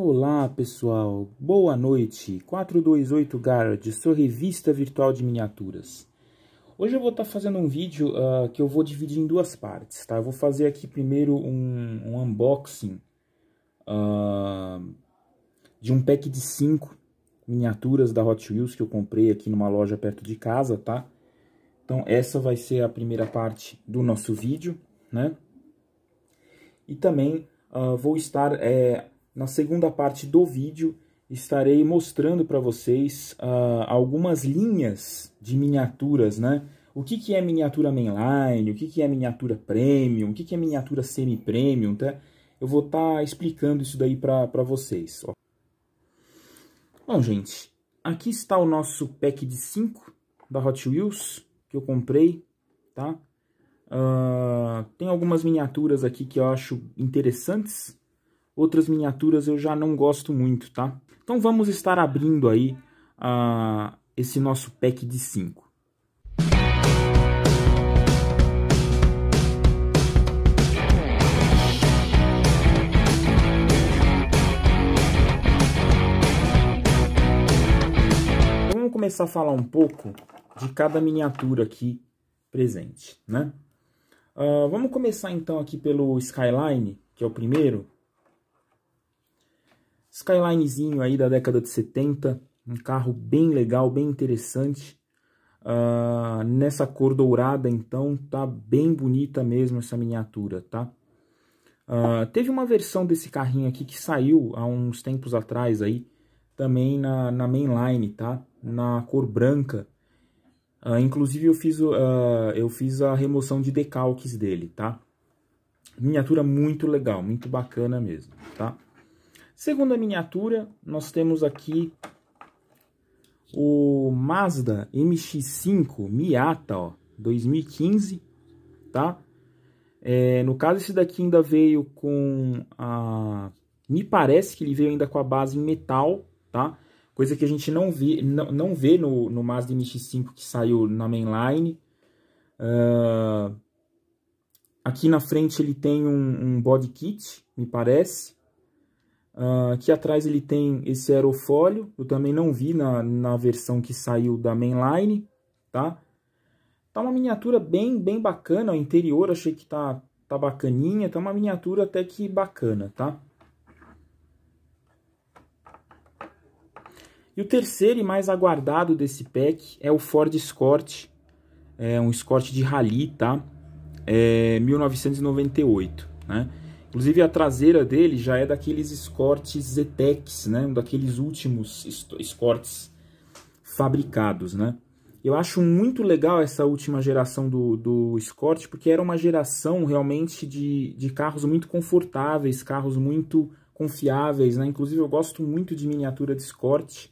Olá pessoal, boa noite. 428 Guard, sua revista virtual de miniaturas. Hoje eu vou estar tá fazendo um vídeo uh, que eu vou dividir em duas partes, tá? Eu vou fazer aqui primeiro um, um unboxing uh, de um pack de 5 miniaturas da Hot Wheels que eu comprei aqui numa loja perto de casa, tá? Então essa vai ser a primeira parte do nosso vídeo, né? E também uh, vou estar é, na segunda parte do vídeo, estarei mostrando para vocês uh, algumas linhas de miniaturas, né? O que, que é miniatura mainline, o que, que é miniatura premium, o que, que é miniatura semi-premium, tá? Eu vou estar tá explicando isso daí para vocês. Ó. Bom, gente, aqui está o nosso pack de 5 da Hot Wheels que eu comprei, tá? Uh, tem algumas miniaturas aqui que eu acho interessantes, Outras miniaturas eu já não gosto muito, tá? Então vamos estar abrindo aí uh, esse nosso pack de 5. Então começar a falar um pouco de cada miniatura aqui presente, né? Uh, vamos começar então aqui pelo Skyline, que é o primeiro. Skylinezinho aí da década de 70, um carro bem legal, bem interessante. Uh, nessa cor dourada, então, tá bem bonita mesmo essa miniatura, tá? Uh, teve uma versão desse carrinho aqui que saiu há uns tempos atrás aí, também na, na mainline, tá? Na cor branca. Uh, inclusive eu fiz, uh, eu fiz a remoção de decalques dele, tá? Miniatura muito legal, muito bacana mesmo, tá? Segunda miniatura, nós temos aqui o Mazda MX-5 Miata, ó, 2015, tá? É, no caso, esse daqui ainda veio com a... Me parece que ele veio ainda com a base em metal, tá? Coisa que a gente não, vê, não, não vê no, no Mazda MX-5 que saiu na mainline. Uh, aqui na frente ele tem um, um body kit, me parece. Ah, aqui atrás ele tem esse aerofólio, eu também não vi na, na versão que saiu da mainline, tá? Tá uma miniatura bem, bem bacana, o interior achei que tá, tá bacaninha, tá uma miniatura até que bacana, tá? E o terceiro e mais aguardado desse pack é o Ford Escort, é um Escort de rally, tá? É 1998, né? Inclusive a traseira dele já é daqueles escortes Zetex, né? Um daqueles últimos escortes fabricados, né? Eu acho muito legal essa última geração do, do Escort, porque era uma geração realmente de, de carros muito confortáveis, carros muito confiáveis, né? Inclusive eu gosto muito de miniatura de Escort.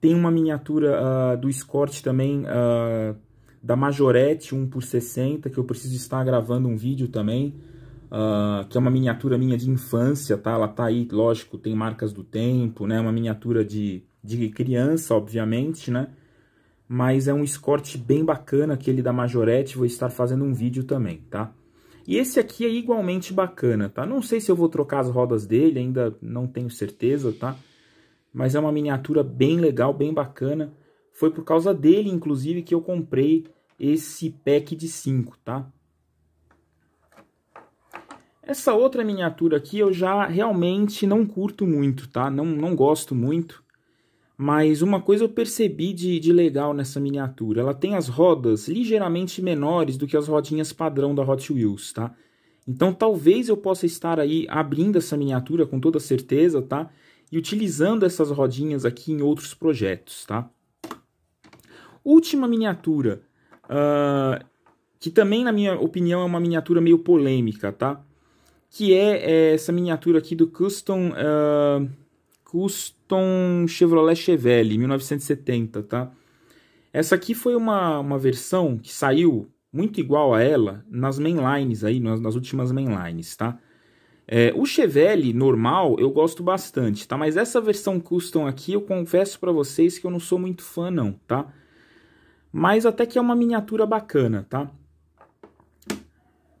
Tem uma miniatura uh, do Escort também uh, da Majorette 1x60, que eu preciso estar gravando um vídeo também uh, que é uma miniatura minha de infância, tá? Ela tá aí, lógico, tem marcas do tempo, né? Uma miniatura de, de criança, obviamente, né? Mas é um escorte bem bacana, aquele da Majorette, vou estar fazendo um vídeo também, tá? E esse aqui é igualmente bacana, tá? Não sei se eu vou trocar as rodas dele, ainda não tenho certeza, tá? Mas é uma miniatura bem legal, bem bacana. Foi por causa dele, inclusive, que eu comprei esse pack de 5, tá? Essa outra miniatura aqui eu já realmente não curto muito, tá? Não, não gosto muito. Mas uma coisa eu percebi de, de legal nessa miniatura. Ela tem as rodas ligeiramente menores do que as rodinhas padrão da Hot Wheels, tá? Então talvez eu possa estar aí abrindo essa miniatura com toda certeza, tá? E utilizando essas rodinhas aqui em outros projetos, tá? Última miniatura, uh, que também na minha opinião é uma miniatura meio polêmica, tá? que é, é essa miniatura aqui do Custom, uh, Custom Chevrolet Chevelle 1970, tá? Essa aqui foi uma, uma versão que saiu muito igual a ela nas mainlines aí, nas, nas últimas mainlines, tá? É, o Chevelle normal eu gosto bastante, tá? Mas essa versão custom aqui eu confesso para vocês que eu não sou muito fã não, tá? Mas até que é uma miniatura bacana, tá?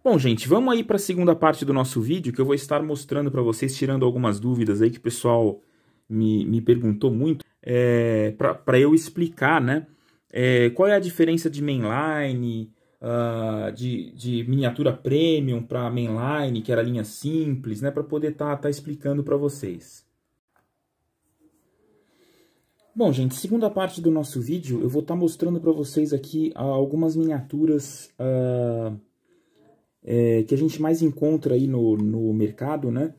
Bom, gente, vamos aí para a segunda parte do nosso vídeo, que eu vou estar mostrando para vocês, tirando algumas dúvidas aí que o pessoal me, me perguntou muito, é, para eu explicar, né? É, qual é a diferença de mainline, uh, de, de, miniatura premium para mainline, que era linha simples, né? Para poder estar tá, tá explicando para vocês. Bom, gente, segunda parte do nosso vídeo, eu vou estar tá mostrando para vocês aqui algumas miniaturas uh, é, que a gente mais encontra aí no, no mercado, né?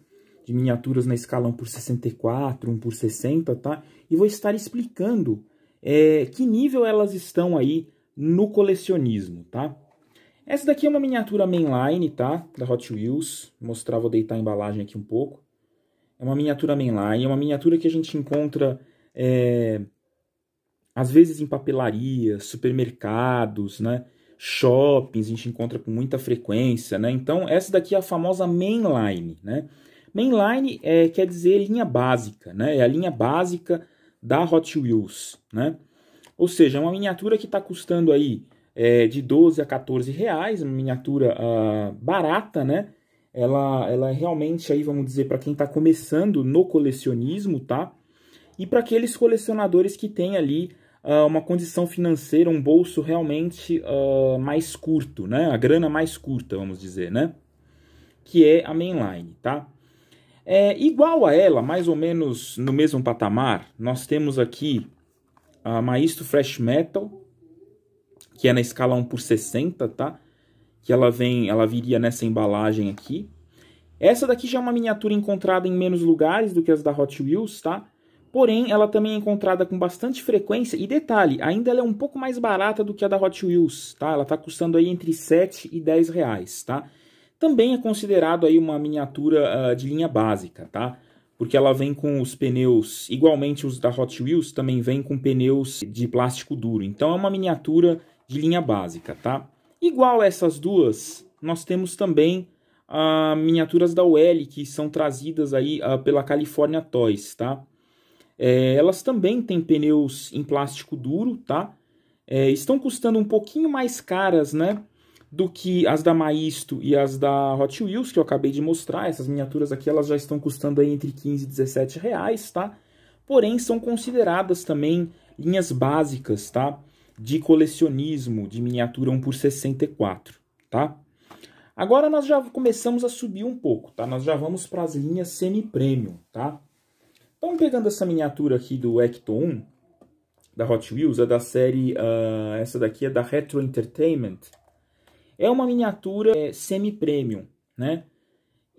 De miniaturas na escala 1 por 64, 1 x 60, tá? E vou estar explicando é, que nível elas estão aí no colecionismo, tá? Essa daqui é uma miniatura mainline, tá? Da Hot Wheels. Mostrar, vou deitar a embalagem aqui um pouco. É uma miniatura mainline, é uma miniatura que a gente encontra é, às vezes em papelarias, supermercados, né? shoppings, a gente encontra com muita frequência, né? Então, essa daqui é a famosa mainline, né? Mainline é, quer dizer linha básica, né? É a linha básica da Hot Wheels, né? Ou seja, uma miniatura que está custando aí é, de 12 a 14 reais, uma miniatura ah, barata, né? Ela, ela é realmente aí, vamos dizer, para quem está começando no colecionismo, tá? E para aqueles colecionadores que têm ali uh, uma condição financeira, um bolso realmente uh, mais curto, né? A grana mais curta, vamos dizer, né? Que é a mainline, tá? É, igual a ela, mais ou menos no mesmo patamar, nós temos aqui a Maestro Fresh Metal, que é na escala 1 por 60, tá? Que ela vem, ela viria nessa embalagem aqui. Essa daqui já é uma miniatura encontrada em menos lugares do que as da Hot Wheels, tá? Porém, ela também é encontrada com bastante frequência. E detalhe, ainda ela é um pouco mais barata do que a da Hot Wheels, tá? Ela está custando aí entre 7 e 10 reais, tá? Também é considerado aí uma miniatura uh, de linha básica, tá? Porque ela vem com os pneus, igualmente os da Hot Wheels, também vem com pneus de plástico duro. Então é uma miniatura de linha básica, tá? Igual a essas duas, nós temos também uh, miniaturas da UL, que são trazidas aí uh, pela California Toys, tá? É, elas também têm pneus em plástico duro, tá? É, estão custando um pouquinho mais caras, né? Do que as da Maisto e as da Hot Wheels, que eu acabei de mostrar. Essas miniaturas aqui, elas já estão custando aí entre 15 e 17 reais, tá? Porém, são consideradas também linhas básicas, tá? De colecionismo, de miniatura 1 por 64, tá? Agora nós já começamos a subir um pouco, tá? Nós já vamos para as linhas semi-premium, tá? Vamos pegando essa miniatura aqui do Ecto 1, da Hot Wheels, é da série, uh, essa daqui é da Retro Entertainment. É uma miniatura é, semi-premium, né?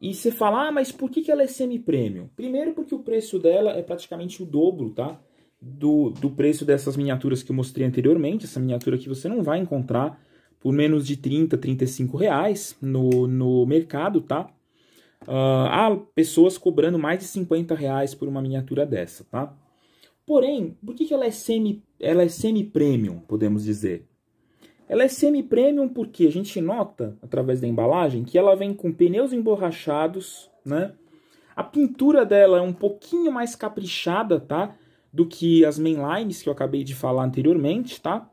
E você fala, ah, mas por que, que ela é semi-premium? Primeiro porque o preço dela é praticamente o dobro, tá? Do, do preço dessas miniaturas que eu mostrei anteriormente. Essa miniatura que você não vai encontrar por menos de 30, 35 reais no, no mercado, tá? Uh, há pessoas cobrando mais de 50 reais por uma miniatura dessa, tá? Porém, por que, que ela é semi, ela é semi-premium, podemos dizer? Ela é semi-premium porque a gente nota, através da embalagem, que ela vem com pneus emborrachados, né? A pintura dela é um pouquinho mais caprichada, tá? Do que as mainlines que eu acabei de falar anteriormente, tá?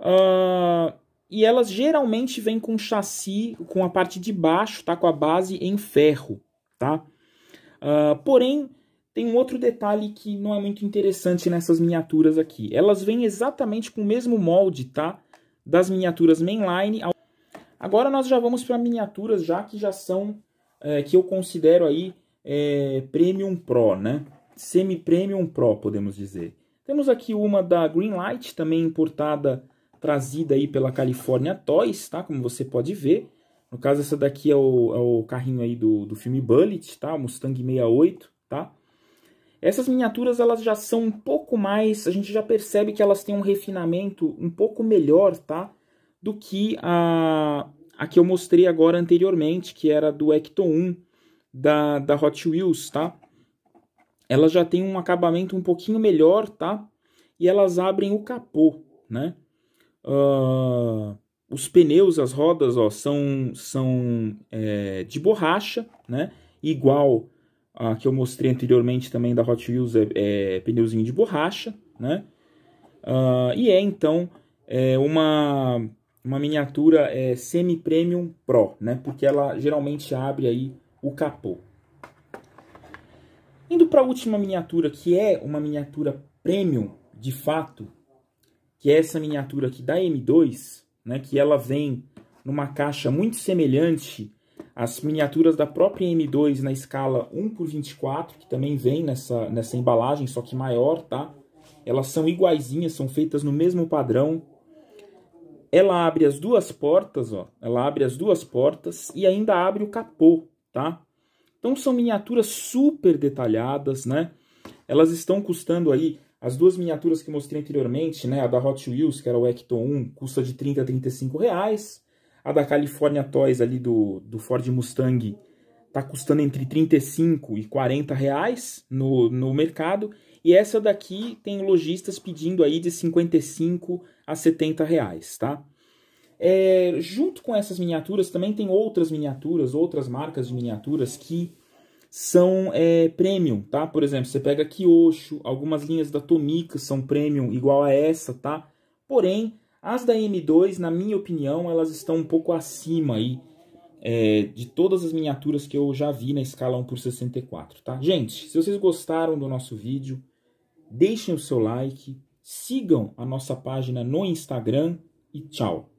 Uh, e elas geralmente vêm com chassi, com a parte de baixo, tá? Com a base em ferro, tá? Uh, porém, tem um outro detalhe que não é muito interessante nessas miniaturas aqui. Elas vêm exatamente com o mesmo molde, tá? Das miniaturas mainline. Agora nós já vamos para miniaturas já que já são, é, que eu considero aí é, Premium Pro, né? Semi-Premium Pro, podemos dizer. Temos aqui uma da Greenlight, também importada trazida aí pela California Toys, tá? Como você pode ver. No caso, essa daqui é o, é o carrinho aí do, do filme Bullet, tá? O Mustang 68, tá? Essas miniaturas, elas já são um pouco mais... A gente já percebe que elas têm um refinamento um pouco melhor, tá? Do que a, a que eu mostrei agora anteriormente, que era do Ecto 1 da, da Hot Wheels, tá? Elas já têm um acabamento um pouquinho melhor, tá? E elas abrem o capô, né? Uh, os pneus, as rodas, ó, são, são é, de borracha, né? Igual a que eu mostrei anteriormente também da Hot Wheels, é, é pneuzinho de borracha, né? Uh, e é, então, é uma, uma miniatura é, semi-premium Pro, né? Porque ela geralmente abre aí o capô. Indo para a última miniatura, que é uma miniatura premium, de fato, que é essa miniatura aqui da M2, né, que ela vem numa caixa muito semelhante às miniaturas da própria M2 na escala 1 por 24, que também vem nessa, nessa embalagem, só que maior, tá? Elas são iguaizinhas, são feitas no mesmo padrão. Ela abre as duas portas, ó. Ela abre as duas portas e ainda abre o capô, tá? Então são miniaturas super detalhadas, né? Elas estão custando aí as duas miniaturas que mostrei anteriormente, né, a da Hot Wheels, que era o Ecton 1, custa de 30 a 35 reais. A da California Toys ali do, do Ford Mustang tá custando entre 35 e 40 reais no, no mercado. E essa daqui tem lojistas pedindo aí de 55 a 70 reais, tá? É, junto com essas miniaturas também tem outras miniaturas, outras marcas de miniaturas que são é, premium, tá? Por exemplo, você pega Kyosho, algumas linhas da Tomica são premium igual a essa, tá? Porém, as da M2, na minha opinião, elas estão um pouco acima aí é, de todas as miniaturas que eu já vi na escala 1 por 64, tá? Gente, se vocês gostaram do nosso vídeo, deixem o seu like, sigam a nossa página no Instagram e tchau!